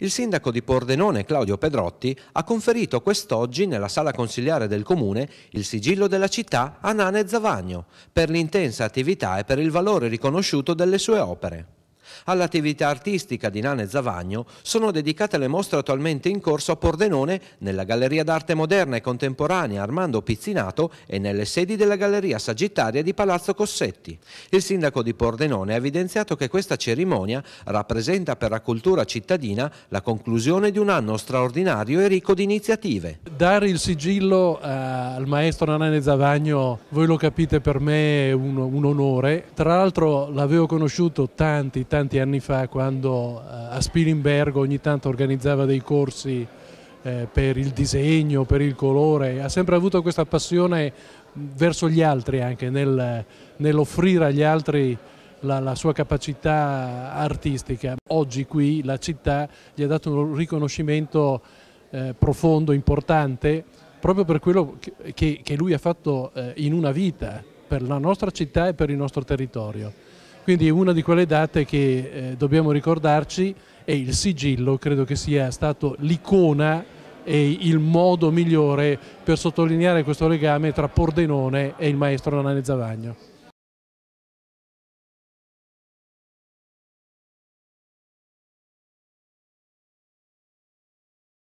Il sindaco di Pordenone, Claudio Pedrotti, ha conferito quest'oggi nella sala consiliare del comune il sigillo della città a Nane Zavagno per l'intensa attività e per il valore riconosciuto delle sue opere. All'attività artistica di Nane Zavagno sono dedicate le mostre attualmente in corso a Pordenone, nella Galleria d'Arte Moderna e Contemporanea Armando Pizzinato e nelle sedi della Galleria Sagittaria di Palazzo Cossetti. Il sindaco di Pordenone ha evidenziato che questa cerimonia rappresenta per la cultura cittadina la conclusione di un anno straordinario e ricco di iniziative. Dare il sigillo eh, al maestro Nane Zavagno, voi lo capite per me, è un, un onore. Tra l'altro l'avevo conosciuto tanti, tanti tanti anni fa quando eh, a Spilimbergo ogni tanto organizzava dei corsi eh, per il disegno, per il colore, ha sempre avuto questa passione verso gli altri anche nel, nell'offrire agli altri la, la, sua capacità artistica. Oggi qui la città gli ha dato un riconoscimento eh, profondo, importante, proprio per quello che, che lui ha fatto eh, in una vita per la nostra città e per il nostro territorio. Quindi una di quelle date che eh, dobbiamo ricordarci e il sigillo credo che sia stato l'icona e il modo migliore per sottolineare questo legame tra Pordenone e il maestro Nanani Zavagno.